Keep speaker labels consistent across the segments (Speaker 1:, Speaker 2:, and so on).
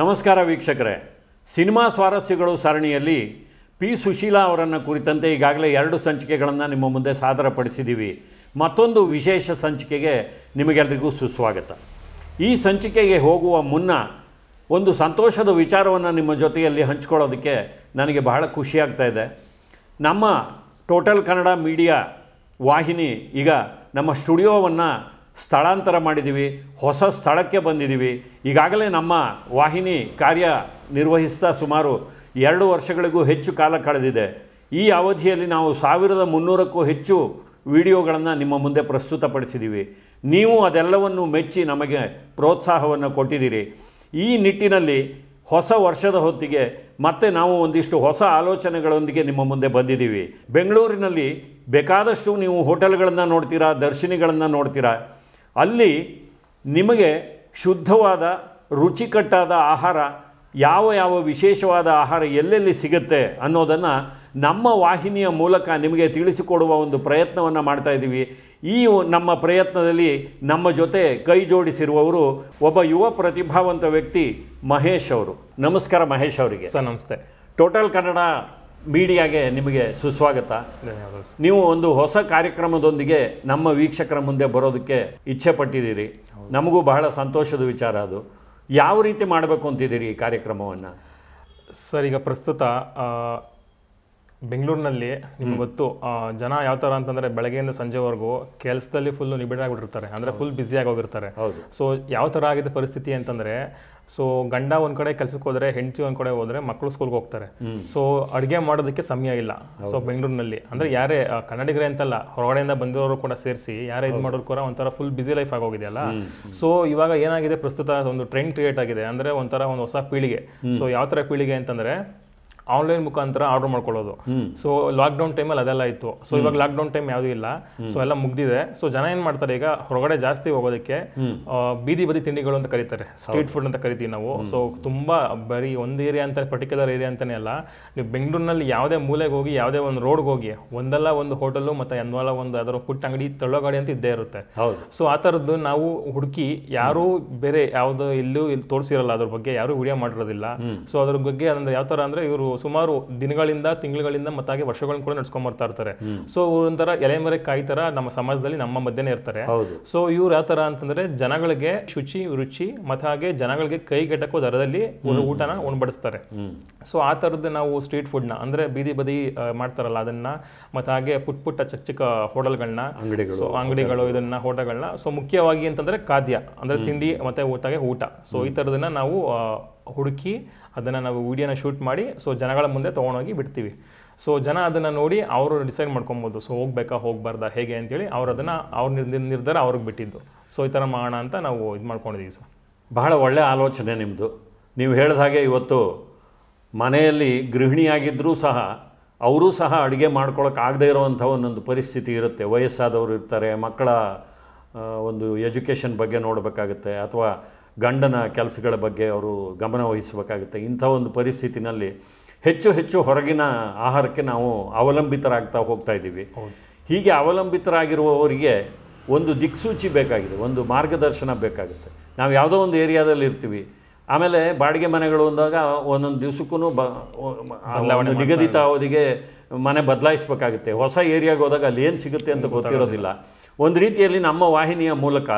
Speaker 1: ನಮಸ್ಕಾರ ವೀಕ್ಷಕರೇ ಸಿನಿಮಾ ಸ್ವಾರಸ್ಯಗಳು ಸರಣಿಯಲ್ಲಿ ಪಿ ಸುಶೀಲಾ ಅವರನ್ನು ಕುರಿತಂತೆ ಈಗಾಗಲೇ ಎರಡು ಸಂಚಿಕೆಗಳನ್ನು ನಿಮ್ಮ ಮುಂದೆ ಸಾದರಪಡಿಸಿದ್ದೀವಿ ಮತ್ತೊಂದು ವಿಶೇಷ ಸಂಚಿಕೆಗೆ ನಿಮಗೆಲ್ಲರಿಗೂ ಸುಸ್ವಾಗತ ಈ ಸಂಚಿಕೆಗೆ ಹೋಗುವ ಮುನ್ನ ಒಂದು ಸಂತೋಷದ ವಿಚಾರವನ್ನು ನಿಮ್ಮ ಜೊತೆಯಲ್ಲಿ ಹಂಚ್ಕೊಳ್ಳೋದಕ್ಕೆ ನನಗೆ ಬಹಳ ಖುಷಿಯಾಗ್ತಾ ಇದೆ ನಮ್ಮ ಟೋಟಲ್ ಕನ್ನಡ ಮೀಡಿಯಾ ವಾಹಿನಿ ಈಗ ನಮ್ಮ ಸ್ಟುಡಿಯೋವನ್ನು ಸ್ಥಳಾಂತರ ಮಾಡಿದ್ದೀವಿ ಹೊಸ ಸ್ಥಳಕ್ಕೆ ಬಂದಿದ್ದೀವಿ ಈಗಾಗಲೇ ನಮ್ಮ ವಾಹಿನಿ ಕಾರ್ಯ ನಿರ್ವಹಿಸ್ತಾ ಸುಮಾರು ಎರಡು ವರ್ಷಗಳಿಗೂ ಹೆಚ್ಚು ಕಾಲ ಕಳೆದಿದೆ ಈ ಅವಧಿಯಲ್ಲಿ ನಾವು ಸಾವಿರದ ಮುನ್ನೂರಕ್ಕೂ ಹೆಚ್ಚು ವಿಡಿಯೋಗಳನ್ನು ನಿಮ್ಮ ಮುಂದೆ ಪ್ರಸ್ತುತಪಡಿಸಿದ್ದೀವಿ ನೀವು ಅದೆಲ್ಲವನ್ನು ಮೆಚ್ಚಿ ನಮಗೆ ಪ್ರೋತ್ಸಾಹವನ್ನು ಕೊಟ್ಟಿದ್ದೀರಿ ಈ ನಿಟ್ಟಿನಲ್ಲಿ ಹೊಸ ವರ್ಷದ ಹೊತ್ತಿಗೆ ಮತ್ತೆ ನಾವು ಒಂದಿಷ್ಟು ಹೊಸ ಆಲೋಚನೆಗಳೊಂದಿಗೆ ನಿಮ್ಮ ಮುಂದೆ ಬಂದಿದ್ದೀವಿ ಬೆಂಗಳೂರಿನಲ್ಲಿ ಬೇಕಾದಷ್ಟು ನೀವು ಹೋಟೆಲ್ಗಳನ್ನು ನೋಡ್ತೀರಾ ದರ್ಶಿನಿಗಳನ್ನು ನೋಡ್ತೀರಾ ಅಲ್ಲಿ ನಿಮಗೆ ಶುದ್ಧವಾದ ರುಚಿಕಟ್ಟಾದ ಆಹಾರ ಯಾವ ಯಾವ ವಿಶೇಷವಾದ ಆಹಾರ ಎಲ್ಲೆಲ್ಲಿ ಸಿಗುತ್ತೆ ಅನ್ನೋದನ್ನು ನಮ್ಮ ವಾಹಿನಿಯ ಮೂಲಕ ನಿಮಗೆ ತಿಳಿಸಿಕೊಡುವ ಒಂದು ಪ್ರಯತ್ನವನ್ನು ಮಾಡ್ತಾ ಇದ್ದೀವಿ ಈ ನಮ್ಮ ಪ್ರಯತ್ನದಲ್ಲಿ ನಮ್ಮ ಜೊತೆ ಕೈ ಜೋಡಿಸಿರುವವರು ಒಬ್ಬ ಯುವ ಪ್ರತಿಭಾವಂತ ವ್ಯಕ್ತಿ ಮಹೇಶ್ ಅವರು ನಮಸ್ಕಾರ ಮಹೇಶ್ ಅವರಿಗೆ ಸರ್ ನಮಸ್ತೆ ಟೋಟಲ್ ಕನ್ನಡ ಮೀಡಿಯಾಗೆ ನಿಮಗೆ ಸುಸ್ವಾಗತ ನೀವು ಒಂದು ಹೊಸ ಕಾರ್ಯಕ್ರಮದೊಂದಿಗೆ ನಮ್ಮ ವೀಕ್ಷಕರ ಮುಂದೆ ಬರೋದಕ್ಕೆ ಇಚ್ಛೆ ಪಟ್ಟಿದ್ದೀರಿ ನಮಗೂ ಬಹಳ ಸಂತೋಷದ ವಿಚಾರ ಅದು ಯಾವ ರೀತಿ ಮಾಡಬೇಕು ಅಂತಿದ್ದೀರಿ ಈ ಕಾರ್ಯಕ್ರಮವನ್ನು ಸರ್ ಈಗ
Speaker 2: ಪ್ರಸ್ತುತ ಬೆಂಗಳೂರಿನಲ್ಲಿ ನಿಮ್ಗೆ ಗೊತ್ತು ಜನ ಯಾವ ಥರ ಅಂತಂದರೆ ಬೆಳಗ್ಗೆಯಿಂದ ಸಂಜೆವರೆಗೂ ಕೆಲಸದಲ್ಲಿ ಫುಲ್ ನಿಬಿಡಾಗಿಬಿಟ್ಟಿರ್ತಾರೆ ಅಂದರೆ ಫುಲ್ ಬ್ಯುಸಿಯಾಗಿ ಹೋಗಿರ್ತಾರೆ ಸೊ ಯಾವ ಥರ ಆಗಿದೆ ಪರಿಸ್ಥಿತಿ ಅಂತಂದರೆ ಸೊ ಗಂಡ ಒಂದ್ ಕಡೆ ಕೆಲಸಕ್ಕೆ ಹೋದ್ರೆ ಹೆಂಡತಿ ಒಂದ್ ಕಡೆ ಹೋದ್ರೆ ಮಕ್ಕಳು ಸ್ಕೂಲ್ಗೆ ಹೋಗ್ತಾರೆ ಸೊ ಅಡುಗೆ ಮಾಡೋದಕ್ಕೆ ಸಮಯ ಇಲ್ಲ ಸೊ ಬೆಂಗಳೂರಿನಲ್ಲಿ ಅಂದ್ರೆ ಯಾರೇ ಕನ್ನಡಿಗರೇ ಅಂತಲ್ಲ ಹೊರಗಡೆಯಿಂದ ಬಂದಿರೋರು ಕೂಡ ಸೇರಿಸಿ ಯಾರೇ ಇದು ಮಾಡೋರು ಕೂಡ ಒಂಥರ ಫುಲ್ ಬಿಸಿ ಲೈಫ್ ಆಗೋಗಿದೆಯಲ್ಲ ಸೊ ಇವಾಗ ಏನಾಗಿದೆ ಪ್ರಸ್ತುತ ಒಂದು ಟ್ರೆಂಡ್ ಕ್ರಿಯೇಟ್ ಆಗಿದೆ ಅಂದ್ರೆ ಒಂಥರ ಒಂದು ಹೊಸ ಪೀಳಿಗೆ ಸೊ ಯಾವ ತರ ಪೀಳಿಗೆ ಅಂತಂದ್ರೆ ಆನ್ಲೈನ್ ಮುಖಾಂತರ ಆರ್ಡರ್ ಮಾಡ್ಕೊಳ್ಳೋದು ಸೊ ಲಾಕ್ಡೌನ್ ಟೈಮಲ್ಲಿ ಅದೆಲ್ಲ ಇತ್ತು ಸೊ ಇವಾಗ ಲಾಕ್ಡೌನ್ ಟೈಮ್ ಯಾವುದೂ ಇಲ್ಲ ಸೊ ಎಲ್ಲ ಮುಗ್ದಿದೆ ಸೊ ಜನ ಏನು ಮಾಡ್ತಾರೆ ಈಗ ಹೊರಗಡೆ ಜಾಸ್ತಿ ಹೋಗೋದಕ್ಕೆ ಬೀದಿ ಬದಿ ತಿಂಡಿಗಳು ಅಂತ ಕರೀತಾರೆ ಸ್ಟ್ರೀಟ್ ಫುಡ್ ಅಂತ ಕರಿತೀವಿ ನಾವು ಸೊ ತುಂಬ ಬರೀ ಒಂದು ಏರಿಯಾ ಅಂತ ಪರ್ಟಿಕ್ಯುಲರ್ ಏರಿಯಾ ಅಂತಲೇ ಅಲ್ಲ ನೀವು ಬೆಂಗಳೂರಿನಲ್ಲಿ ಯಾವುದೇ ಮೂಲೆಗೆ ಹೋಗಿ ಯಾವುದೇ ಒಂದು ರೋಡ್ಗೆ ಹೋಗಿ ಒಂದಲ್ಲ ಒಂದು ಹೋಟೆಲು ಮತ್ತು ಎನ್ವಲ್ಲ ಒಂದು ಅದರ ಪುಟ್ಟ ಅಂಗಡಿ ತಳ್ಳೋಗಾಡಿ ಅಂತ ಇದ್ದೇ ಇರುತ್ತೆ ಸೊ ಆ ಥರದ್ದು ನಾವು ಹುಡುಕಿ ಯಾರೂ ಬೇರೆ ಯಾವುದು ಇಲ್ಲೂ ಇಲ್ಲಿ ತೋರಿಸಿರಲ್ಲ ಅದ್ರ ಬಗ್ಗೆ ಯಾರೂ ವಿಡಿಯೋ ಮಾಡಿರೋದಿಲ್ಲ ಸೊ ಅದ್ರ ಬಗ್ಗೆ ಅಂದ್ರೆ ಯಾವ ಥರ ಅಂದರೆ ಇವರು ಸುಮಾರು ದಿನಗಳಿಂದ ತಿಂಗಳುಗಳಿಂದ ಮತ್ತಾಗಿ ವರ್ಷಗಳನ್ನ ಕೂಡ ನಡ್ಸ್ಕೊಂಡ್ ಬರ್ತಾ ಇರ್ತಾರೆ ಸೊ ಒಂಥರ ಎಲೆಮರೆ ಕಾಯಿ ತರ ನಮ್ಮ ಸಮಾಜದಲ್ಲಿ ನಮ್ಮ ಮಧ್ಯನೇ ಇರ್ತಾರೆ ಸೊ ಇವ್ರು ಯಾವ ತರ ಅಂತಂದ್ರೆ ಜನಗಳಿಗೆ ಶುಚಿ ರುಚಿ ಮತ್ತ ಹಾಗೆ ಜನಗಳಿಗೆ ಕೈಗೆಟಕೋ ದರದಲ್ಲಿ ಊಟನ ಉಣ್ಬಡಿಸ್ತಾರೆ ಸೊ ಆ ತರದ್ ನಾವು ಸ್ಟ್ರೀಟ್ ಫುಡ್ ನ ಅಂದ್ರೆ ಬೀದಿ ಬದಿ ಮಾಡ್ತಾರಲ್ಲ ಅದನ್ನ ಮತ್ತೆ ಹಾಗೆ ಪುಟ್ ಪುಟ್ಟ ಚಿಕ್ಕ ಚಿಕ್ಕ ಹೋಟೆಲ್ಗಳನ್ನ ಅಂಗಡಿಗಳು ಅಂಗಡಿಗಳು ಇದನ್ನ ಹೋಟೆಲ್ಗಳನ್ನ ಸೊ ಮುಖ್ಯವಾಗಿ ಅಂತಂದ್ರೆ ಖಾದ್ಯ ಅಂದ್ರೆ ತಿಂಡಿ ಮತ್ತೆ ಊಟಗೆ ಊಟ ಸೊ ಈ ತರದನ್ನ ನಾವು ಹುಡುಕಿ ಅದನ್ನು ನಾವು ವೀಡಿಯೋನ ಶೂಟ್ ಮಾಡಿ ಸೊ ಜನಗಳ ಮುಂದೆ ತೊಗೊಂಡೋಗಿ ಬಿಡ್ತೀವಿ ಸೊ ಜನ ಅದನ್ನು ನೋಡಿ ಅವರು ಡಿಸೈಡ್ ಮಾಡ್ಕೊಬೋದು ಸೊ ಹೋಗ್ಬೇಕಾ ಹೋಗ್ಬಾರ್ದಾ ಹೇಗೆ ಅಂತೇಳಿ ಅವ್ರು ಅದನ್ನು ಅವ್ರ ನಿರ್ಧಾರ ಅವ್ರಿಗೆ ಬಿಟ್ಟಿದ್ದು ಸೊ ಈ ಥರ ಮಾಡೋಣ ಅಂತ ನಾವು ಇದು ಮಾಡ್ಕೊಂಡಿದ್ದೀವಿ
Speaker 1: ಸರ್ ಬಹಳ ಒಳ್ಳೆಯ ಆಲೋಚನೆ ನಿಮ್ಮದು ನೀವು ಹೇಳಿದ ಹಾಗೆ ಇವತ್ತು ಮನೆಯಲ್ಲಿ ಗೃಹಿಣಿಯಾಗಿದ್ದರೂ ಸಹ ಅವರೂ ಸಹ ಅಡುಗೆ ಮಾಡ್ಕೊಳಕ್ಕೆ ಆಗದೇ ಇರೋವಂಥ ಒಂದೊಂದು ಪರಿಸ್ಥಿತಿ ಇರುತ್ತೆ ವಯಸ್ಸಾದವರು ಇರ್ತಾರೆ ಮಕ್ಕಳ ಒಂದು ಎಜುಕೇಷನ್ ಬಗ್ಗೆ ನೋಡಬೇಕಾಗುತ್ತೆ ಅಥವಾ ಗಂಡನ ಕೆಲಸಗಳ ಬಗ್ಗೆ ಅವರು ಗಮನ ವಹಿಸಬೇಕಾಗುತ್ತೆ ಇಂಥ ಒಂದು ಪರಿಸ್ಥಿತಿನಲ್ಲಿ ಹೆಚ್ಚು ಹೆಚ್ಚು ಹೊರಗಿನ ಆಹಾರಕ್ಕೆ ನಾವು ಅವಲಂಬಿತರಾಗ್ತಾ ಹೋಗ್ತಾ ಇದ್ದೀವಿ ಹೀಗೆ ಅವಲಂಬಿತರಾಗಿರುವವರಿಗೆ ಒಂದು ದಿಕ್ಸೂಚಿ ಬೇಕಾಗಿದೆ ಒಂದು ಮಾರ್ಗದರ್ಶನ ಬೇಕಾಗುತ್ತೆ ನಾವು ಯಾವುದೋ ಒಂದು ಏರಿಯಾದಲ್ಲಿ ಇರ್ತೀವಿ ಆಮೇಲೆ ಬಾಡಿಗೆ ಮನೆಗಳು ಅಂದಾಗ ಒಂದೊಂದು ದಿವಸಕ್ಕೂ ಬ ನಿಗದಿತ ಅವಧಿಗೆ ಮನೆ ಬದಲಾಯಿಸಬೇಕಾಗುತ್ತೆ ಹೊಸ ಏರಿಯಾಗೆ ಹೋದಾಗ ಅಲ್ಲಿ ಏನು ಸಿಗುತ್ತೆ ಅಂತ ಗೊತ್ತಿರೋದಿಲ್ಲ ಒಂದು ರೀತಿಯಲ್ಲಿ ನಮ್ಮ ವಾಹಿನಿಯ ಮೂಲಕ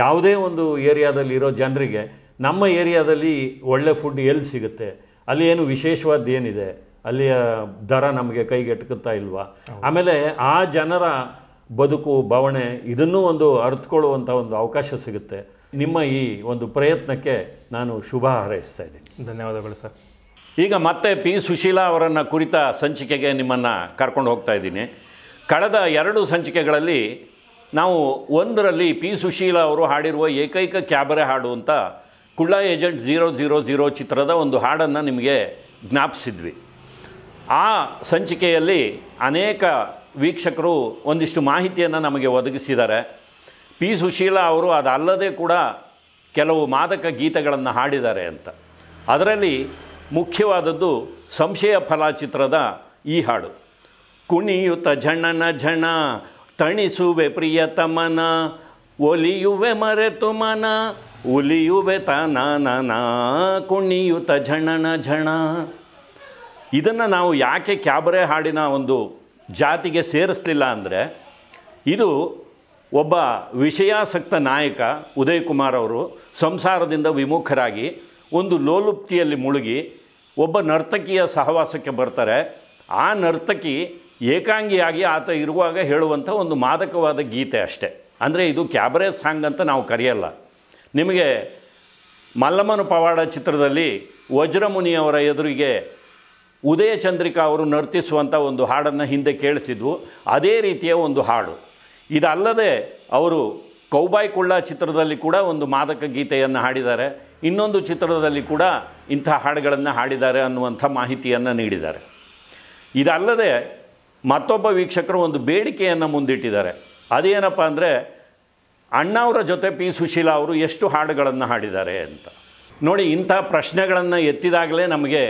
Speaker 1: ಯಾವುದೇ ಒಂದು ಏರಿಯಾದಲ್ಲಿ ಇರೋ ಜನರಿಗೆ ನಮ್ಮ ಏರಿಯಾದಲ್ಲಿ ಒಳ್ಳೆ ಫುಡ್ ಎಲ್ಲಿ ಸಿಗುತ್ತೆ ಅಲ್ಲಿ ಏನು ವಿಶೇಷವಾದ ಏನಿದೆ ಅಲ್ಲಿಯ ದರ ನಮಗೆ ಕೈಗೆಟುಕುತ್ತಾ ಇಲ್ವಾ ಆಮೇಲೆ ಆ ಜನರ ಬದುಕು ಬವಣೆ ಇದನ್ನೂ ಒಂದು ಅರ್ಥಕೊಳ್ಳುವಂಥ ಒಂದು ಅವಕಾಶ ಸಿಗುತ್ತೆ ನಿಮ್ಮ ಈ ಒಂದು ಪ್ರಯತ್ನಕ್ಕೆ ನಾನು ಶುಭ ಹಾರೈಸ್ತಾ ಇದ್ದೀನಿ ಧನ್ಯವಾದಗಳು ಸರ್ ಈಗ ಮತ್ತೆ ಪಿ ಸುಶೀಲಾ ಅವರನ್ನು ಕುರಿತ ಸಂಚಿಕೆಗೆ ನಿಮ್ಮನ್ನು ಕರ್ಕೊಂಡು ಹೋಗ್ತಾ ಇದ್ದೀನಿ ಕಳೆದ ಎರಡು ಸಂಚಿಕೆಗಳಲ್ಲಿ ನಾವು ಒಂದರಲ್ಲಿ ಪಿ ಸುಶೀಲ ಅವರು ಹಾಡಿರುವ ಏಕೈಕ ಕ್ಯಾಬರೆ ಹಾಡು ಅಂತ ಕುಳ್ಳ ಏಜೆಂಟ್ ಝೀರೋ ಝೀರೋ ಝೀರೋ ಚಿತ್ರದ ಒಂದು ಹಾಡನ್ನು ನಿಮಗೆ ಜ್ಞಾಪಿಸಿದ್ವಿ ಆ ಸಂಚಿಕೆಯಲ್ಲಿ ಅನೇಕ ವೀಕ್ಷಕರು ಒಂದಿಷ್ಟು ಮಾಹಿತಿಯನ್ನು ನಮಗೆ ಒದಗಿಸಿದ್ದಾರೆ ಪಿ ಸುಶೀಲ ಅವರು ಅದಲ್ಲದೆ ಕೂಡ ಕೆಲವು ಮಾದಕ ಗೀತೆಗಳನ್ನು ಹಾಡಿದ್ದಾರೆ ಅಂತ ಅದರಲ್ಲಿ ಮುಖ್ಯವಾದದ್ದು ಸಂಶಯ ಫಲ ಚಿತ್ರದ ಈ ಹಾಡು ಕುಣಿಯುತ ಝಣ್ಣನ ಝಣ ತಣಿಸುವೆ ಪ್ರಿಯತಮನ ಒಲಿಯುವೆ ಮರೆತು ಮನ ಒಲಿಯುವೆ ತನನ ಕುಣಿಯುತ ಝಣನ ಝಣ ಇದನ್ನು ನಾವು ಯಾಕೆ ಕ್ಯಾಬರೆ ಹಾಡಿನ ಒಂದು ಜಾತಿಗೆ ಸೇರಿಸಲಿಲ್ಲ ಅಂದರೆ ಇದು ಒಬ್ಬ ವಿಷಯಾಸಕ್ತ ನಾಯಕ ಉದಯ್ ಕುಮಾರ್ ಅವರು ಸಂಸಾರದಿಂದ ವಿಮುಖರಾಗಿ ಒಂದು ಲೋಲುಪ್ತಿಯಲ್ಲಿ ಮುಳುಗಿ ಒಬ್ಬ ನರ್ತಕಿಯ ಸಹವಾಸಕ್ಕೆ ಬರ್ತಾರೆ ಆ ನರ್ತಕಿ ಏಕಾಂಗಿಯಾಗಿ ಆತ ಇರುವಾಗ ಹೇಳುವಂಥ ಒಂದು ಮಾದಕವಾದ ಗೀತೆ ಅಷ್ಟೆ ಅಂದರೆ ಇದು ಕ್ಯಾಬ್ರೇಜ್ ಸಾಂಗ್ ಅಂತ ನಾವು ಕರೆಯಲ್ಲ ನಿಮಗೆ ಮಲ್ಲಮ್ಮನ ಪವಾಡ ಚಿತ್ರದಲ್ಲಿ ವಜ್ರಮುನಿಯವರ ಎದುರಿಗೆ ಉದಯ ಚಂದ್ರಿಕಾ ಅವರು ನರ್ತಿಸುವಂಥ ಒಂದು ಹಾಡನ್ನು ಹಿಂದೆ ಕೇಳಿಸಿದ್ವು ಅದೇ ರೀತಿಯ ಒಂದು ಹಾಡು ಇದಲ್ಲದೆ ಅವರು ಕೌಬಾಯ್ ಕುಳ್ಳ ಚಿತ್ರದಲ್ಲಿ ಕೂಡ ಒಂದು ಮಾದಕ ಗೀತೆಯನ್ನು ಹಾಡಿದ್ದಾರೆ ಇನ್ನೊಂದು ಚಿತ್ರದಲ್ಲಿ ಕೂಡ ಇಂಥ ಹಾಡುಗಳನ್ನು ಹಾಡಿದ್ದಾರೆ ಅನ್ನುವಂಥ ಮಾಹಿತಿಯನ್ನು ನೀಡಿದ್ದಾರೆ ಇದಲ್ಲದೆ ಮತ್ತೊಬ್ಬ ವೀಕ್ಷಕರು ಒಂದು ಬೇಡಿಕೆಯನ್ನು ಮುಂದಿಟ್ಟಿದ್ದಾರೆ ಅದೇನಪ್ಪ ಅಂದರೆ ಅಣ್ಣವರ ಜೊತೆ ಪಿ ಸುಶೀಲಾ ಅವರು ಎಷ್ಟು ಹಾಡುಗಳನ್ನು ಹಾಡಿದ್ದಾರೆ ಅಂತ ನೋಡಿ ಇಂಥ ಪ್ರಶ್ನೆಗಳನ್ನು ಎತ್ತಿದಾಗಲೇ ನಮಗೆ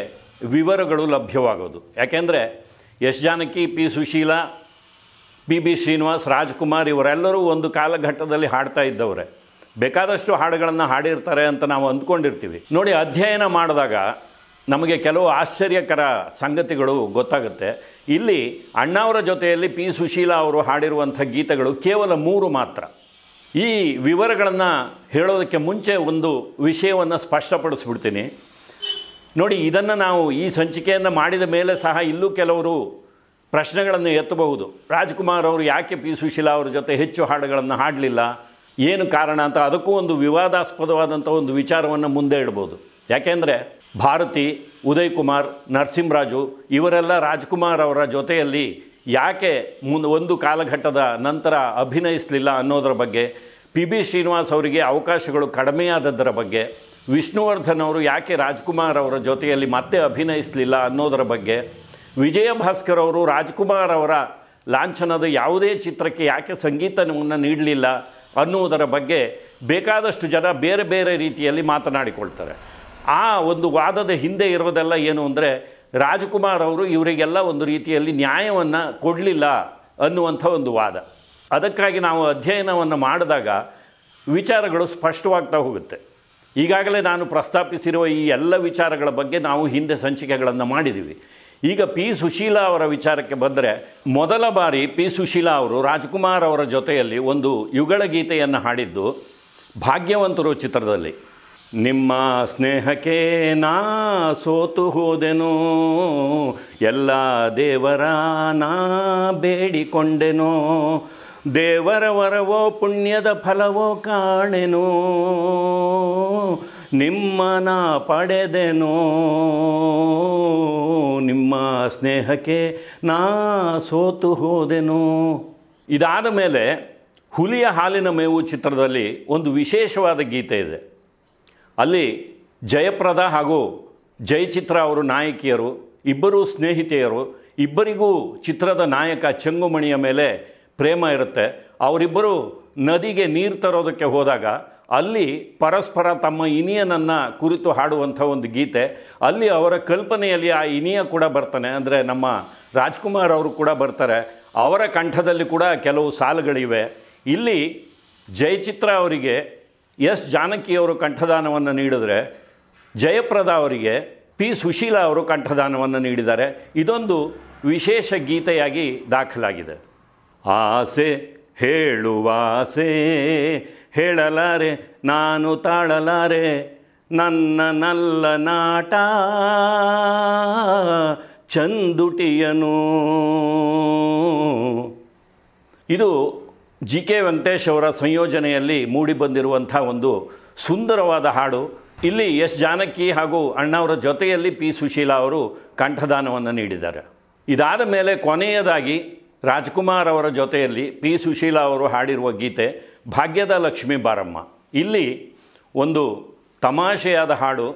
Speaker 1: ವಿವರಗಳು ಲಭ್ಯವಾಗೋದು ಯಾಕೆಂದರೆ S Janaki P Susheela P B Srinivas Rajkumar ಇವರೆಲ್ಲರೂ ಒಂದು ಕಾಲಘಟ್ಟದಲ್ಲಿ ಹಾಡ್ತಾ ಇದ್ದವರೇ ಬೇಕಾದಷ್ಟು ಹಾಡುಗಳನ್ನು ಹಾಡಿರ್ತಾರೆ ಅಂತ ನಾವು ಅಂದ್ಕೊಂಡಿರ್ತೀವಿ ನೋಡಿ ಅಧ್ಯಯನ ಮಾಡಿದಾಗ ನಮಗೆ ಕೆಲವು ಆಶ್ಚರ್ಯಕರ ಸಂಗತಿಗಳು ಗೊತ್ತಾಗುತ್ತೆ ಇಲ್ಲಿ ಅಣ್ಣಾವರ ಜೊತೆಯಲ್ಲಿ ಪಿ ಸುಶೀಲಾ ಅವರು ಹಾಡಿರುವಂಥ ಗೀತೆಗಳು ಕೇವಲ ಮೂರು ಮಾತ್ರ ಈ ವಿವರಗಳನ್ನು ಹೇಳೋದಕ್ಕೆ ಮುಂಚೆ ಒಂದು ವಿಷಯವನ್ನು ಸ್ಪಷ್ಟಪಡಿಸ್ಬಿಡ್ತೀನಿ ನೋಡಿ ಇದನ್ನು ನಾವು ಈ ಸಂಚಿಕೆಯನ್ನು ಮಾಡಿದ ಮೇಲೆ ಸಹ ಇಲ್ಲೂ ಕೆಲವರು ಪ್ರಶ್ನೆಗಳನ್ನು ಎತ್ತಬಹುದು ರಾಜ್ಕುಮಾರ್ ಅವರು ಯಾಕೆ ಪಿ ಸುಶೀಲಾ ಅವರ ಜೊತೆ ಹೆಚ್ಚು ಹಾಡುಗಳನ್ನು ಹಾಡಲಿಲ್ಲ ಏನು ಕಾರಣ ಅಂತ ಅದಕ್ಕೂ ಒಂದು ವಿವಾದಾಸ್ಪದವಾದಂಥ ಒಂದು ವಿಚಾರವನ್ನು ಮುಂದೆ ಇಡ್ಬೋದು ಯಾಕೆಂದರೆ ಭಾರತಿ ಉದಯ್ ಕುಮಾರ್ ನರಸಿಂಹರಾಜು ಇವರೆಲ್ಲ ರಾಜ್ಕುಮಾರ್ ಅವರ ಜೊತೆಯಲ್ಲಿ ಯಾಕೆ ಮುಂದೆ ಒಂದು ಕಾಲಘಟ್ಟದ ನಂತರ ಅಭಿನಯಿಸಲಿಲ್ಲ ಅನ್ನೋದರ ಬಗ್ಗೆ ಪಿ ಬಿ ಶ್ರೀನಿವಾಸ್ ಅವರಿಗೆ ಅವಕಾಶಗಳು ಕಡಿಮೆಯಾದದ್ದರ ಬಗ್ಗೆ ವಿಷ್ಣುವರ್ಧನ್ ಅವರು ಯಾಕೆ ರಾಜ್ಕುಮಾರ್ ಅವರ ಜೊತೆಯಲ್ಲಿ ಮತ್ತೆ ಅಭಿನಯಿಸಲಿಲ್ಲ ಅನ್ನೋದರ ಬಗ್ಗೆ ವಿಜಯ ಭಾಸ್ಕರ್ ಅವರು ರಾಜ್ಕುಮಾರ್ ಅವರ ಲಾಂಛನದ ಯಾವುದೇ ಚಿತ್ರಕ್ಕೆ ಯಾಕೆ ಸಂಗೀತವನ್ನು ನೀಡಲಿಲ್ಲ ಅನ್ನುವುದರ ಬಗ್ಗೆ ಬೇಕಾದಷ್ಟು ಜನ ಬೇರೆ ಬೇರೆ ರೀತಿಯಲ್ಲಿ ಮಾತನಾಡಿಕೊಳ್ತಾರೆ ಆ ಒಂದು ವಾದದ ಹಿಂದೆ ಇರೋದೆಲ್ಲ ಏನು ಅಂದರೆ ರಾಜಕುಮಾರ್ ಅವರು ಇವರಿಗೆಲ್ಲ ಒಂದು ರೀತಿಯಲ್ಲಿ ನ್ಯಾಯವನ್ನು ಕೊಡಲಿಲ್ಲ ಅನ್ನುವಂಥ ಒಂದು ವಾದ ಅದಕ್ಕಾಗಿ ನಾವು ಅಧ್ಯಯನವನ್ನು ಮಾಡಿದಾಗ ವಿಚಾರಗಳು ಸ್ಪಷ್ಟವಾಗ್ತಾ ಹೋಗುತ್ತೆ ಈಗಾಗಲೇ ನಾನು ಪ್ರಸ್ತಾಪಿಸಿರುವ ಈ ಎಲ್ಲ ವಿಚಾರಗಳ ಬಗ್ಗೆ ನಾವು ಹಿಂದೆ ಸಂಚಿಕೆಗಳನ್ನು ಮಾಡಿದ್ದೀವಿ ಈಗ ಪಿ ಸುಶೀಲಾ ಅವರ ವಿಚಾರಕ್ಕೆ ಬಂದರೆ ಮೊದಲ ಬಾರಿ ಪಿ ಸುಶೀಲಾ ಅವರು ರಾಜ್ಕುಮಾರ್ ಅವರ ಜೊತೆಯಲ್ಲಿ ಒಂದು ಯುಗಳ ಗೀತೆಯನ್ನು ಹಾಡಿದ್ದು ಭಾಗ್ಯವಂತರು ಚಿತ್ರದಲ್ಲಿ ನಿಮ್ಮ ಸ್ನೇಹಕ್ಕೆ ನಾ ಸೋತು ಹೋದೆನೋ ಎಲ್ಲ ದೇವರ ನಾ ಬೇಡಿಕೊಂಡೆನೋ ದೇವರ ವರವೋ ಪುಣ್ಯದ ಫಲವೋ ಕಾಣೆನೋ ನಿಮ್ಮನ ಪಡೆದೆನೋ ನಿಮ್ಮ ಸ್ನೇಹಕ್ಕೆ ನಾ ಸೋತು ಹೋದೆನೋ ಇದಾದ ಮೇಲೆ ಹುಲಿಯ ಹಾಲಿನ ಮೇವು ಚಿತ್ರದಲ್ಲಿ ಒಂದು ವಿಶೇಷವಾದ ಗೀತೆ ಇದೆ ಅಲ್ಲಿ ಜಯಪ್ರದ ಹಾಗೂ ಜಯಚಿತ್ರ ಅವರು ನಾಯಕಿಯರು ಇಬ್ಬರು ಸ್ನೇಹಿತೆಯರು ಇಬ್ಬರಿಗೂ ಚಿತ್ರದ ನಾಯಕ ಚೆಂಗುಮಣಿಯ ಮೇಲೆ ಪ್ರೇಮ ಇರುತ್ತೆ ಅವರಿಬ್ಬರು ನದಿಗೆ ನೀರು ತರೋದಕ್ಕೆ ಹೋದಾಗ ಅಲ್ಲಿ ಪರಸ್ಪರ ತಮ್ಮ ಇನಿಯನನ್ನು ಕುರಿತು ಹಾಡುವಂಥ ಒಂದು ಗೀತೆ ಅಲ್ಲಿ ಅವರ ಕಲ್ಪನೆಯಲ್ಲಿ ಆ ಇನಿಯ ಕೂಡ ಬರ್ತಾನೆ ಅಂದರೆ ನಮ್ಮ ರಾಜ್ಕುಮಾರ್ ಅವರು ಕೂಡ ಬರ್ತಾರೆ ಅವರ ಕಂಠದಲ್ಲಿ ಕೂಡ ಕೆಲವು ಸಾಲುಗಳಿವೆ ಇಲ್ಲಿ ಜಯಚಿತ್ರ ಅವರಿಗೆ ಎಸ್ ಜಾನಕಿಯವರು ಕಂಠದಾನವನ್ನು ನೀಡಿದರೆ ಜಯಪ್ರದ ಅವರಿಗೆ ಪಿ ಸುಶೀಲ ಅವರು ಕಂಠದಾನವನ್ನು ನೀಡಿದ್ದಾರೆ ಇದೊಂದು ವಿಶೇಷ ಗೀತೆಯಾಗಿ ದಾಖಲಾಗಿದೆ ಆಸೆ ಹೇಳುವಾಸೆ ಹೇಳಲಾರೆ ನಾನು ತಾಳಲಾರೆ ನನ್ನ ನಲ್ಲ ನಾಟ ಚಂದುಟಿಯನು ಇದು ಜಿ ಕೆ ವೆಂಕಟೇಶ್ ಅವರ ಸಂಯೋಜನೆಯಲ್ಲಿ ಮೂಡಿಬಂದಿರುವಂಥ ಒಂದು ಸುಂದರವಾದ ಹಾಡು ಇಲ್ಲಿ ಎಸ್ ಜಾನಕಿ ಹಾಗೂ ಅಣ್ಣವರ ಜೊತೆಯಲ್ಲಿ ಪಿ ಸುಶೀಲಾ ಅವರು ಕಂಠದಾನವನ್ನು ನೀಡಿದ್ದಾರೆ ಇದಾದ ಮೇಲೆ ಕೊನೆಯದಾಗಿ ರಾಜ್ಕುಮಾರ್ ಅವರ ಜೊತೆಯಲ್ಲಿ ಪಿ ಸುಶೀಲಾ ಅವರು ಹಾಡಿರುವ ಗೀತೆ ಭಾಗ್ಯದ ಲಕ್ಷ್ಮೀ ಬಾರಮ್ಮ ಇಲ್ಲಿ ಒಂದು ತಮಾಷೆಯಾದ ಹಾಡು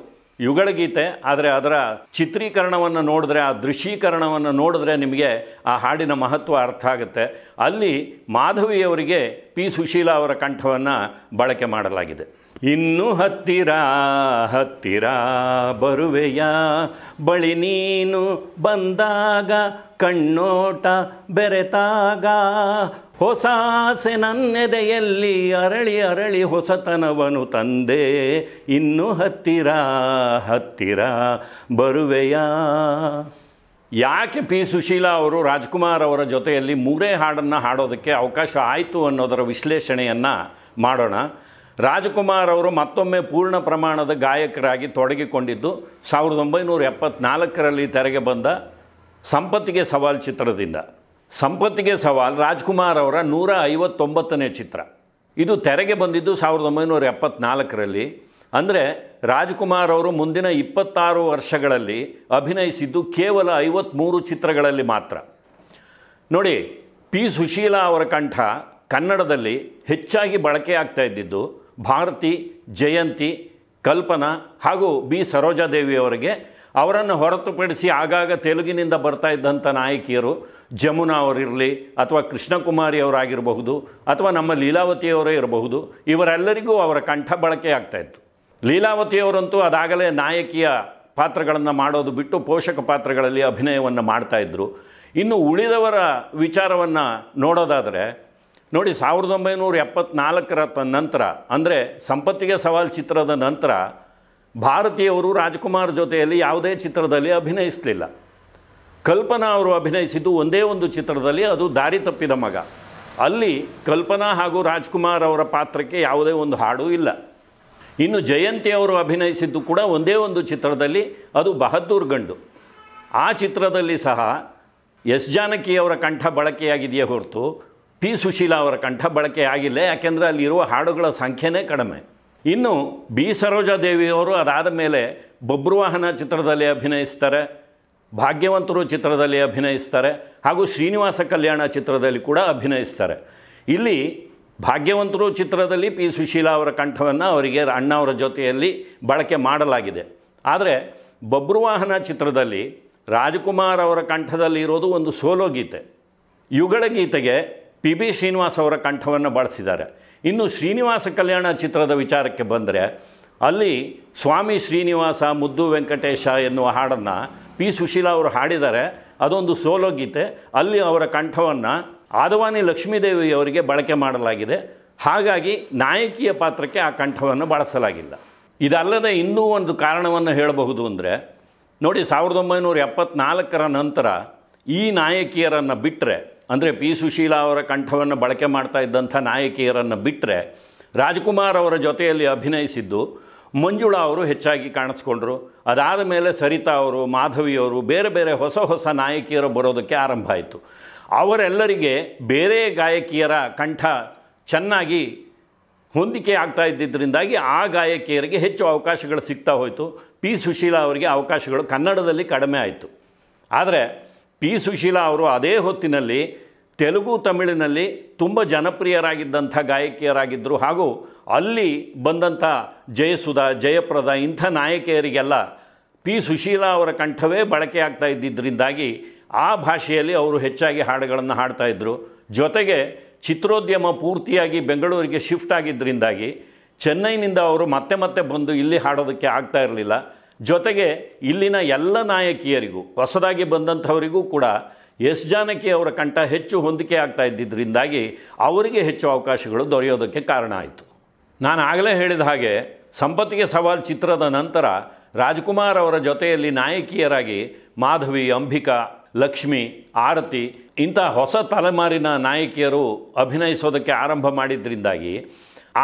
Speaker 1: ಗೀತೆ ಆದರೆ ಅದರ ಚಿತ್ರೀಕರಣವನ್ನು ನೋಡಿದ್ರೆ ಆ ದೃಶ್ಯೀಕರಣವನ್ನು ನೋಡಿದ್ರೆ ನಿಮಗೆ ಆ ಹಾಡಿನ ಮಹತ್ವ ಅರ್ಥ ಆಗುತ್ತೆ ಅಲ್ಲಿ ಮಾಧವಿಯವರಿಗೆ ಪಿ ಸುಶೀಲಾ ಅವರ ಕಂಠವನ್ನು ಬಳಕೆ ಮಾಡಲಾಗಿದೆ ಇನ್ನು ಹತ್ತಿರ ಹತ್ತಿರ ಬರುವೆಯ ಬಳಿ ನೀನು ಬಂದಾಗ ಕಣ್ಣೋಟ ಬೆರೆತಾಗ ಹೊಸಾಸೆ ನನ್ನೆದೆಯಲ್ಲಿ ಅರಳಿ ಅರಳಿ ಹೊಸತನವನು ತಂದೆ ಇನ್ನು ಹತ್ತಿರ ಹತ್ತಿರ ಬರುವೆಯ ಯಾಕೆ ಪಿ ಸುಶೀಲಾ ಅವರು ರಾಜ್ಕುಮಾರ್ ಅವರ ಜೊತೆಯಲ್ಲಿ ಮೂರೇ ಹಾಡನ್ನು ಹಾಡೋದಕ್ಕೆ ಅವಕಾಶ ಆಯಿತು ಅನ್ನೋದರ ವಿಶ್ಲೇಷಣೆಯನ್ನು ಮಾಡೋಣ ರಾಜಕುಮಾರ್ ಅವರು ಮತ್ತೊಮ್ಮೆ ಪೂರ್ಣ ಪ್ರಮಾಣದ ಗಾಯಕರಾಗಿ ತೊಡಗಿಕೊಂಡಿದ್ದು ಸಾವಿರದ ಒಂಬೈನೂರ ಎಪ್ಪತ್ನಾಲ್ಕರಲ್ಲಿ ತೆರೆಗೆ ಬಂದ ಸಂಪತ್ತಿಗೆ ಸವಾಲ್ ಚಿತ್ರದಿಂದ ಸಂಪತ್ತಿಗೆ ಸವಾಲ್ ರಾಜ್ಕುಮಾರ್ ಅವರ ನೂರ ಐವತ್ತೊಂಬತ್ತನೇ ಚಿತ್ರ ಇದು ತೆರೆಗೆ ಬಂದಿದ್ದು ಸಾವಿರದ ಒಂಬೈನೂರ ಎಪ್ಪತ್ನಾಲ್ಕರಲ್ಲಿ ಅಂದರೆ ರಾಜ್ಕುಮಾರ್ ಅವರು ಮುಂದಿನ ಇಪ್ಪತ್ತಾರು ವರ್ಷಗಳಲ್ಲಿ ಅಭಿನಯಿಸಿದ್ದು ಕೇವಲ ಐವತ್ತ್ಮೂರು ಚಿತ್ರಗಳಲ್ಲಿ ಮಾತ್ರ ನೋಡಿ ಪಿ ಸುಶೀಲಾ ಅವರ ಕಂಠ ಕನ್ನಡದಲ್ಲಿ ಹೆಚ್ಚಾಗಿ ಬಳಕೆ ಆಗ್ತಾ ಇದ್ದಿದ್ದು ಭಾರತಿ ಜಯಂತಿ ಕಲ್ಪನಾ ಹಾಗೂ ಬಿ ಸರೋಜಾದೇವಿಯವರಿಗೆ ಅವರನ್ನು ಹೊರತುಪಡಿಸಿ ಆಗಾಗ ತೆಲುಗಿನಿಂದ ಬರ್ತಾ ಇದ್ದಂಥ ನಾಯಕಿಯರು ಜಮುನಾ ಅವರಿರಲಿ ಅಥವಾ ಕೃಷ್ಣಕುಮಾರಿ ಅವರಾಗಿರಬಹುದು ಅಥವಾ ನಮ್ಮ ಲೀಲಾವತಿಯವರೇ ಇರಬಹುದು ಇವರೆಲ್ಲರಿಗೂ ಅವರ ಕಂಠ ಬಳಕೆ ಇತ್ತು ಲೀಲಾವತಿಯವರಂತೂ ಅದಾಗಲೇ ನಾಯಕಿಯ ಪಾತ್ರಗಳನ್ನು ಮಾಡೋದು ಬಿಟ್ಟು ಪೋಷಕ ಪಾತ್ರಗಳಲ್ಲಿ ಅಭಿನಯವನ್ನು ಮಾಡ್ತಾಯಿದ್ರು ಇನ್ನು ಉಳಿದವರ ವಿಚಾರವನ್ನು ನೋಡೋದಾದರೆ ನೋಡಿ ಸಾವಿರದ ಒಂಬೈನೂರ ಎಪ್ಪತ್ನಾಲ್ಕರ ತ ನಂತರ ಅಂದರೆ ಸಂಪತ್ತಿಗೆ ಸವಾಲ್ ಚಿತ್ರದ ನಂತರ ಭಾರತೀಯವರು ರಾಜ್ಕುಮಾರ್ ಜೊತೆಯಲ್ಲಿ ಯಾವುದೇ ಚಿತ್ರದಲ್ಲಿ ಅಭಿನಯಿಸಲಿಲ್ಲ ಕಲ್ಪನಾ ಅವರು ಅಭಿನಯಿಸಿದ್ದು ಒಂದೇ ಒಂದು ಚಿತ್ರದಲ್ಲಿ ಅದು ದಾರಿ ತಪ್ಪಿದ ಮಗ ಅಲ್ಲಿ ಕಲ್ಪನಾ ಹಾಗೂ ರಾಜ್ಕುಮಾರ್ ಅವರ ಪಾತ್ರಕ್ಕೆ ಯಾವುದೇ ಒಂದು ಹಾಡು ಇಲ್ಲ ಇನ್ನು ಜಯಂತಿ ಅವರು ಅಭಿನಯಿಸಿದ್ದು ಕೂಡ ಒಂದೇ ಒಂದು ಚಿತ್ರದಲ್ಲಿ ಅದು ಬಹದ್ದೂರ್ ಗಂಡು ಆ ಚಿತ್ರದಲ್ಲಿ ಸಹ ಎಸ್ ಜಾನಕಿಯವರ ಕಂಠ ಬಳಕೆಯಾಗಿದೆಯೇ ಹೊರತು ಪಿ ಸುಶೀಲ ಅವರ ಕಂಠ ಬಳಕೆ ಆಗಿಲ್ಲ ಯಾಕೆಂದರೆ ಅಲ್ಲಿರುವ ಹಾಡುಗಳ ಸಂಖ್ಯೆನೇ ಕಡಿಮೆ ಇನ್ನು ಬಿ ಸರೋಜಾದೇವಿಯವರು ಅದಾದ ಮೇಲೆ ಬಬ್ರುವಾಹನ ಚಿತ್ರದಲ್ಲಿ ಅಭಿನಯಿಸ್ತಾರೆ ಭಾಗ್ಯವಂತರು ಚಿತ್ರದಲ್ಲಿ ಅಭಿನಯಿಸ್ತಾರೆ ಹಾಗೂ ಶ್ರೀನಿವಾಸ ಕಲ್ಯಾಣ ಚಿತ್ರದಲ್ಲಿ ಕೂಡ ಅಭಿನಯಿಸ್ತಾರೆ ಇಲ್ಲಿ ಭಾಗ್ಯವಂತರು ಚಿತ್ರದಲ್ಲಿ ಪಿ ಸುಶೀಲಾ ಅವರ ಕಂಠವನ್ನು ಅವರಿಗೆ ಅಣ್ಣ ಅವರ ಜೊತೆಯಲ್ಲಿ ಬಳಕೆ ಮಾಡಲಾಗಿದೆ ಆದರೆ ಬಬ್ರುವಾಹನ ಚಿತ್ರದಲ್ಲಿ ರಾಜಕುಮಾರ್ ಅವರ ಕಂಠದಲ್ಲಿ ಇರೋದು ಒಂದು ಸೋಲೋ ಗೀತೆ ಯುಗಳ ಗೀತೆಗೆ ಪಿ ಬಿ ಶ್ರೀನಿವಾಸ್ ಅವರ ಕಂಠವನ್ನು ಬಳಸಿದ್ದಾರೆ ಇನ್ನು ಶ್ರೀನಿವಾಸ ಕಲ್ಯಾಣ ಚಿತ್ರದ ವಿಚಾರಕ್ಕೆ ಬಂದರೆ ಅಲ್ಲಿ ಸ್ವಾಮಿ ಶ್ರೀನಿವಾಸ ಮುದ್ದು ವೆಂಕಟೇಶ ಎನ್ನುವ ಹಾಡನ್ನು ಪಿ ಸುಶೀಲಾ ಅವರು ಹಾಡಿದ್ದಾರೆ ಅದೊಂದು ಸೋಲೋ ಗೀತೆ ಅಲ್ಲಿ ಅವರ ಕಂಠವನ್ನು ಆದವಾನಿ ಲಕ್ಷ್ಮೀದೇವಿ ಅವರಿಗೆ ಬಳಕೆ ಮಾಡಲಾಗಿದೆ ಹಾಗಾಗಿ ನಾಯಕಿಯ ಪಾತ್ರಕ್ಕೆ ಆ ಕಂಠವನ್ನು ಬಳಸಲಾಗಿಲ್ಲ ಇದಲ್ಲದೆ ಇನ್ನೂ ಒಂದು ಕಾರಣವನ್ನು ಹೇಳಬಹುದು ಅಂದರೆ ನೋಡಿ ಸಾವಿರದ ಒಂಬೈನೂರ ಎಪ್ಪತ್ನಾಲ್ಕರ ನಂತರ ಈ ನಾಯಕಿಯರನ್ನು ಬಿಟ್ಟರೆ ಅಂದರೆ ಪಿ ಸುಶೀಲ ಅವರ ಕಂಠವನ್ನು ಬಳಕೆ ಮಾಡ್ತಾ ಇದ್ದಂಥ ನಾಯಕಿಯರನ್ನು ಬಿಟ್ಟರೆ ರಾಜ್ಕುಮಾರ್ ಅವರ ಜೊತೆಯಲ್ಲಿ ಅಭಿನಯಿಸಿದ್ದು ಮಂಜುಳಾ ಅವರು ಹೆಚ್ಚಾಗಿ ಕಾಣಿಸ್ಕೊಂಡ್ರು ಅದಾದ ಮೇಲೆ ಸರಿತಾ ಅವರು ಮಾಧವಿಯವರು ಬೇರೆ ಬೇರೆ ಹೊಸ ಹೊಸ ನಾಯಕಿಯರು ಬರೋದಕ್ಕೆ ಆರಂಭ ಆಯಿತು ಅವರೆಲ್ಲರಿಗೆ ಬೇರೆ ಗಾಯಕಿಯರ ಕಂಠ ಚೆನ್ನಾಗಿ ಹೊಂದಿಕೆ ಆಗ್ತಾ ಇದ್ದಿದ್ದರಿಂದಾಗಿ ಆ ಗಾಯಕಿಯರಿಗೆ ಹೆಚ್ಚು ಅವಕಾಶಗಳು ಸಿಗ್ತಾ ಹೋಯಿತು ಪಿ ಸುಶೀಲಾ ಅವರಿಗೆ ಅವಕಾಶಗಳು ಕನ್ನಡದಲ್ಲಿ ಕಡಿಮೆ ಆಯಿತು ಆದರೆ ಪಿ ಸುಶೀಲಾ ಅವರು ಅದೇ ಹೊತ್ತಿನಲ್ಲಿ ತೆಲುಗು ತಮಿಳಿನಲ್ಲಿ ತುಂಬ ಜನಪ್ರಿಯರಾಗಿದ್ದಂಥ ಗಾಯಕಿಯರಾಗಿದ್ದರು ಹಾಗೂ ಅಲ್ಲಿ ಬಂದಂಥ ಜಯಸುಧಾ ಜಯಪ್ರದ ಇಂಥ ನಾಯಕಿಯರಿಗೆಲ್ಲ ಪಿ ಸುಶೀಲಾ ಅವರ ಕಂಠವೇ ಬಳಕೆಯಾಗ್ತಾ ಇದ್ದಿದ್ದರಿಂದಾಗಿ ಆ ಭಾಷೆಯಲ್ಲಿ ಅವರು ಹೆಚ್ಚಾಗಿ ಹಾಡುಗಳನ್ನು ಹಾಡ್ತಾ ಇದ್ದರು ಜೊತೆಗೆ ಚಿತ್ರೋದ್ಯಮ ಪೂರ್ತಿಯಾಗಿ ಬೆಂಗಳೂರಿಗೆ ಶಿಫ್ಟ್ ಆಗಿದ್ದರಿಂದಾಗಿ ಚೆನ್ನೈನಿಂದ ಅವರು ಮತ್ತೆ ಮತ್ತೆ ಬಂದು ಇಲ್ಲಿ ಹಾಡೋದಕ್ಕೆ ಆಗ್ತಾ ಇರಲಿಲ್ಲ ಜೊತೆಗೆ ಇಲ್ಲಿನ ಎಲ್ಲ ನಾಯಕಿಯರಿಗೂ ಹೊಸದಾಗಿ ಬಂದಂಥವರಿಗೂ ಕೂಡ ಎಸ್ ಜಾನಕಿ ಅವರ ಕಂಠ ಹೆಚ್ಚು ಹೊಂದಿಕೆ ಆಗ್ತಾ ಇದ್ದಿದ್ದರಿಂದಾಗಿ ಅವರಿಗೆ ಹೆಚ್ಚು ಅವಕಾಶಗಳು ದೊರೆಯೋದಕ್ಕೆ ಕಾರಣ ಆಯಿತು ನಾನು ಆಗಲೇ ಹೇಳಿದ ಹಾಗೆ ಸಂಪತ್ತಿಗೆ ಸವಾಲು ಚಿತ್ರದ ನಂತರ ರಾಜ್ಕುಮಾರ್ ಅವರ ಜೊತೆಯಲ್ಲಿ ನಾಯಕಿಯರಾಗಿ ಮಾಧವಿ ಅಂಬಿಕಾ ಲಕ್ಷ್ಮಿ ಆರತಿ ಇಂಥ ಹೊಸ ತಲೆಮಾರಿನ ನಾಯಕಿಯರು ಅಭಿನಯಿಸೋದಕ್ಕೆ ಆರಂಭ ಮಾಡಿದ್ದರಿಂದಾಗಿ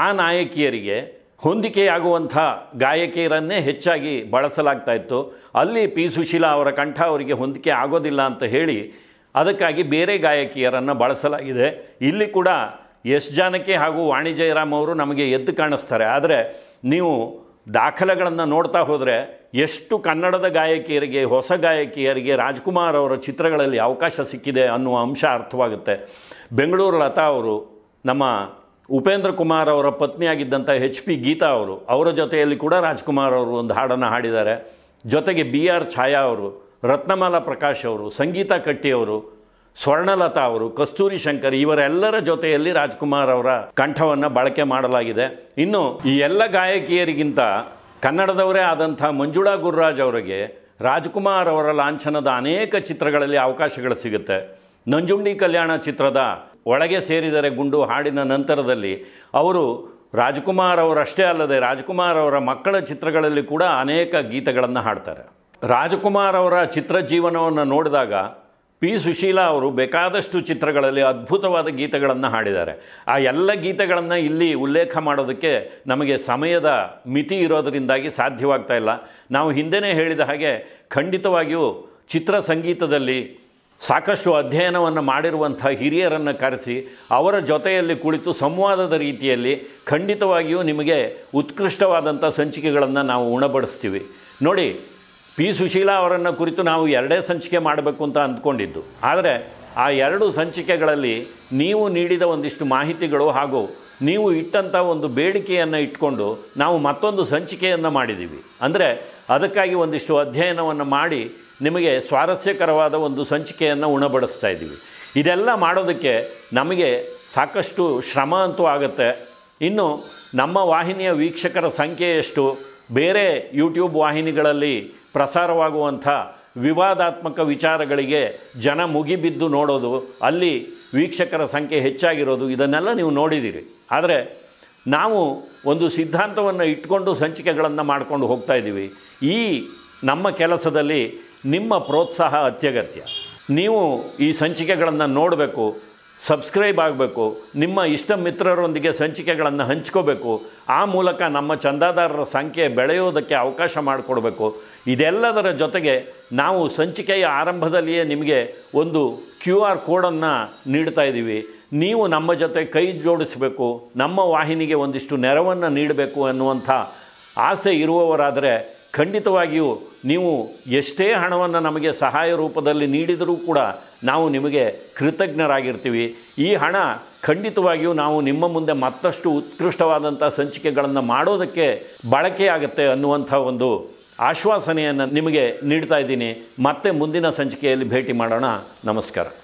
Speaker 1: ಆ ನಾಯಕಿಯರಿಗೆ ಹೊಂದಿಕೆಯಾಗುವಂಥ ಗಾಯಕಿಯರನ್ನೇ ಹೆಚ್ಚಾಗಿ ಬಳಸಲಾಗ್ತಾ ಇತ್ತು ಅಲ್ಲಿ ಪಿ ಸುಶೀಲಾ ಅವರ ಕಂಠ ಅವರಿಗೆ ಹೊಂದಿಕೆ ಆಗೋದಿಲ್ಲ ಅಂತ ಹೇಳಿ ಅದಕ್ಕಾಗಿ ಬೇರೆ ಗಾಯಕಿಯರನ್ನು ಬಳಸಲಾಗಿದೆ ಇಲ್ಲಿ ಕೂಡ ಎಸ್ ಜಾನಕಿ ಹಾಗೂ ವಾಣಿ ಅವರು ನಮಗೆ ಎದ್ದು ಕಾಣಿಸ್ತಾರೆ ಆದರೆ ನೀವು ದಾಖಲೆಗಳನ್ನು ನೋಡ್ತಾ ಹೋದರೆ ಎಷ್ಟು ಕನ್ನಡದ ಗಾಯಕಿಯರಿಗೆ ಹೊಸ ಗಾಯಕಿಯರಿಗೆ ರಾಜ್ಕುಮಾರ್ ಅವರ ಚಿತ್ರಗಳಲ್ಲಿ ಅವಕಾಶ ಸಿಕ್ಕಿದೆ ಅನ್ನುವ ಅಂಶ ಅರ್ಥವಾಗುತ್ತೆ ಬೆಂಗಳೂರು ಲತಾ ಅವರು ನಮ್ಮ ಉಪೇಂದ್ರ ಕುಮಾರ್ ಅವರ ಪತ್ನಿಯಾಗಿದ್ದಂಥ ಹೆಚ್ ಪಿ ಗೀತಾ ಅವರು ಅವರ ಜೊತೆಯಲ್ಲಿ ಕೂಡ ರಾಜ್ಕುಮಾರ್ ಅವರು ಒಂದು ಹಾಡನ್ನು ಹಾಡಿದ್ದಾರೆ ಜೊತೆಗೆ ಬಿ ಆರ್ ಛಾಯಾ ಅವರು ರತ್ನಮಾಲಾ ಪ್ರಕಾಶ್ ಅವರು ಸಂಗೀತ ಕಟ್ಟಿಯವರು ಸ್ವರ್ಣಲತಾ ಅವರು ಕಸ್ತೂರಿ ಶಂಕರ್ ಇವರೆಲ್ಲರ ಜೊತೆಯಲ್ಲಿ ರಾಜ್ಕುಮಾರ್ ಅವರ ಕಂಠವನ್ನು ಬಳಕೆ ಮಾಡಲಾಗಿದೆ ಇನ್ನು ಈ ಎಲ್ಲ ಗಾಯಕಿಯರಿಗಿಂತ ಕನ್ನಡದವರೇ ಆದಂಥ ಮಂಜುಳಾ ಗುರುರಾಜ್ ಅವರಿಗೆ ರಾಜ್ಕುಮಾರ್ ಅವರ ಲಾಂಛನದ ಅನೇಕ ಚಿತ್ರಗಳಲ್ಲಿ ಅವಕಾಶಗಳು ಸಿಗುತ್ತೆ ನಂಜುಂಡಿ ಕಲ್ಯಾಣ ಚಿತ್ರದ ಒಳಗೆ ಸೇರಿದರೆ ಗುಂಡು ಹಾಡಿನ ನಂತರದಲ್ಲಿ ಅವರು ರಾಜ್ಕುಮಾರ್ ಅವರಷ್ಟೇ ಅಲ್ಲದೆ ರಾಜ್ಕುಮಾರ್ ಅವರ ಮಕ್ಕಳ ಚಿತ್ರಗಳಲ್ಲಿ ಕೂಡ ಅನೇಕ ಗೀತೆಗಳನ್ನು ಹಾಡ್ತಾರೆ ರಾಜ್ಕುಮಾರ್ ಅವರ ಚಿತ್ರ ಜೀವನವನ್ನು ನೋಡಿದಾಗ ಪಿ ಸುಶೀಲಾ ಅವರು ಬೇಕಾದಷ್ಟು ಚಿತ್ರಗಳಲ್ಲಿ ಅದ್ಭುತವಾದ ಗೀತೆಗಳನ್ನು ಹಾಡಿದ್ದಾರೆ ಆ ಎಲ್ಲ ಗೀತೆಗಳನ್ನು ಇಲ್ಲಿ ಉಲ್ಲೇಖ ಮಾಡೋದಕ್ಕೆ ನಮಗೆ ಸಮಯದ ಮಿತಿ ಇರೋದರಿಂದಾಗಿ ಸಾಧ್ಯವಾಗ್ತಾ ಇಲ್ಲ ನಾವು ಹಿಂದೆಯೇ ಹೇಳಿದ ಹಾಗೆ ಖಂಡಿತವಾಗಿಯೂ ಚಿತ್ರ ಸಂಗೀತದಲ್ಲಿ ಸಾಕಷ್ಟು ಅಧ್ಯಯನವನ್ನು ಮಾಡಿರುವಂಥ ಹಿರಿಯರನ್ನು ಕರೆಸಿ ಅವರ ಜೊತೆಯಲ್ಲಿ ಕುಳಿತು ಸಂವಾದದ ರೀತಿಯಲ್ಲಿ ಖಂಡಿತವಾಗಿಯೂ ನಿಮಗೆ ಉತ್ಕೃಷ್ಟವಾದಂಥ ಸಂಚಿಕೆಗಳನ್ನು ನಾವು ಉಣಬಡಿಸ್ತೀವಿ ನೋಡಿ ಪಿ ಸುಶೀಲಾ ಅವರನ್ನು ಕುರಿತು ನಾವು ಎರಡೇ ಸಂಚಿಕೆ ಮಾಡಬೇಕು ಅಂತ ಅಂದ್ಕೊಂಡಿದ್ದು ಆದರೆ ಆ ಎರಡು ಸಂಚಿಕೆಗಳಲ್ಲಿ ನೀವು ನೀಡಿದ ಒಂದಿಷ್ಟು ಮಾಹಿತಿಗಳು ಹಾಗೂ ನೀವು ಇಟ್ಟಂಥ ಒಂದು ಬೇಡಿಕೆಯನ್ನು ಇಟ್ಕೊಂಡು ನಾವು ಮತ್ತೊಂದು ಸಂಚಿಕೆಯನ್ನು ಮಾಡಿದ್ದೀವಿ ಅಂದರೆ ಅದಕ್ಕಾಗಿ ಒಂದಿಷ್ಟು ಅಧ್ಯಯನವನ್ನು ಮಾಡಿ ನಿಮಗೆ ಸ್ವಾರಸ್ಯಕರವಾದ ಒಂದು ಸಂಚಿಕೆಯನ್ನು ಉಣಬಡಿಸ್ತಾ ಇದ್ದೀವಿ ಇದೆಲ್ಲ ಮಾಡೋದಕ್ಕೆ ನಮಗೆ ಸಾಕಷ್ಟು ಶ್ರಮ ಅಂತೂ ಆಗುತ್ತೆ ಇನ್ನು ನಮ್ಮ ವಾಹಿನಿಯ ವೀಕ್ಷಕರ ಸಂಖ್ಯೆಯಷ್ಟು ಬೇರೆ ಯೂಟ್ಯೂಬ್ ವಾಹಿನಿಗಳಲ್ಲಿ ಪ್ರಸಾರವಾಗುವಂಥ ವಿವಾದಾತ್ಮಕ ವಿಚಾರಗಳಿಗೆ ಜನ ಮುಗಿಬಿದ್ದು ನೋಡೋದು ಅಲ್ಲಿ ವೀಕ್ಷಕರ ಸಂಖ್ಯೆ ಹೆಚ್ಚಾಗಿರೋದು ಇದನ್ನೆಲ್ಲ ನೀವು ನೋಡಿದ್ದೀರಿ ಆದರೆ ನಾವು ಒಂದು ಸಿದ್ಧಾಂತವನ್ನು ಇಟ್ಕೊಂಡು ಸಂಚಿಕೆಗಳನ್ನು ಮಾಡ್ಕೊಂಡು ಹೋಗ್ತಾ ಇದ್ದೀವಿ ಈ ನಮ್ಮ ಕೆಲಸದಲ್ಲಿ ನಿಮ್ಮ ಪ್ರೋತ್ಸಾಹ ಅತ್ಯಗತ್ಯ ನೀವು ಈ ಸಂಚಿಕೆಗಳನ್ನು ನೋಡಬೇಕು ಸಬ್ಸ್ಕ್ರೈಬ್ ಆಗಬೇಕು ನಿಮ್ಮ ಇಷ್ಟ ಮಿತ್ರರೊಂದಿಗೆ ಸಂಚಿಕೆಗಳನ್ನು ಹಂಚ್ಕೋಬೇಕು ಆ ಮೂಲಕ ನಮ್ಮ ಚಂದಾದಾರರ ಸಂಖ್ಯೆ ಬೆಳೆಯೋದಕ್ಕೆ ಅವಕಾಶ ಮಾಡಿಕೊಡಬೇಕು ಇದೆಲ್ಲದರ ಜೊತೆಗೆ ನಾವು ಸಂಚಿಕೆಯ ಆರಂಭದಲ್ಲಿಯೇ ನಿಮಗೆ ಒಂದು ಕ್ಯೂ ಆರ್ ಕೋಡನ್ನು ನೀಡ್ತಾ ಇದ್ದೀವಿ ನೀವು ನಮ್ಮ ಜೊತೆ ಕೈ ಜೋಡಿಸಬೇಕು ನಮ್ಮ ವಾಹಿನಿಗೆ ಒಂದಿಷ್ಟು ನೆರವನ್ನು ನೀಡಬೇಕು ಅನ್ನುವಂಥ ಆಸೆ ಇರುವವರಾದರೆ ಖಂಡಿತವಾಗಿಯೂ ನೀವು ಎಷ್ಟೇ ಹಣವನ್ನು ನಮಗೆ ಸಹಾಯ ರೂಪದಲ್ಲಿ ನೀಡಿದರೂ ಕೂಡ ನಾವು ನಿಮಗೆ ಕೃತಜ್ಞರಾಗಿರ್ತೀವಿ ಈ ಹಣ ಖಂಡಿತವಾಗಿಯೂ ನಾವು ನಿಮ್ಮ ಮುಂದೆ ಮತ್ತಷ್ಟು ಉತ್ಕೃಷ್ಟವಾದಂಥ ಸಂಚಿಕೆಗಳನ್ನು ಮಾಡೋದಕ್ಕೆ ಬಳಕೆಯಾಗುತ್ತೆ ಅನ್ನುವಂಥ ಒಂದು ಆಶ್ವಾಸನೆಯನ್ನು ನಿಮಗೆ ನೀಡ್ತಾ ಇದ್ದೀನಿ ಮತ್ತೆ ಮುಂದಿನ ಸಂಚಿಕೆಯಲ್ಲಿ ಭೇಟಿ ಮಾಡೋಣ ನಮಸ್ಕಾರ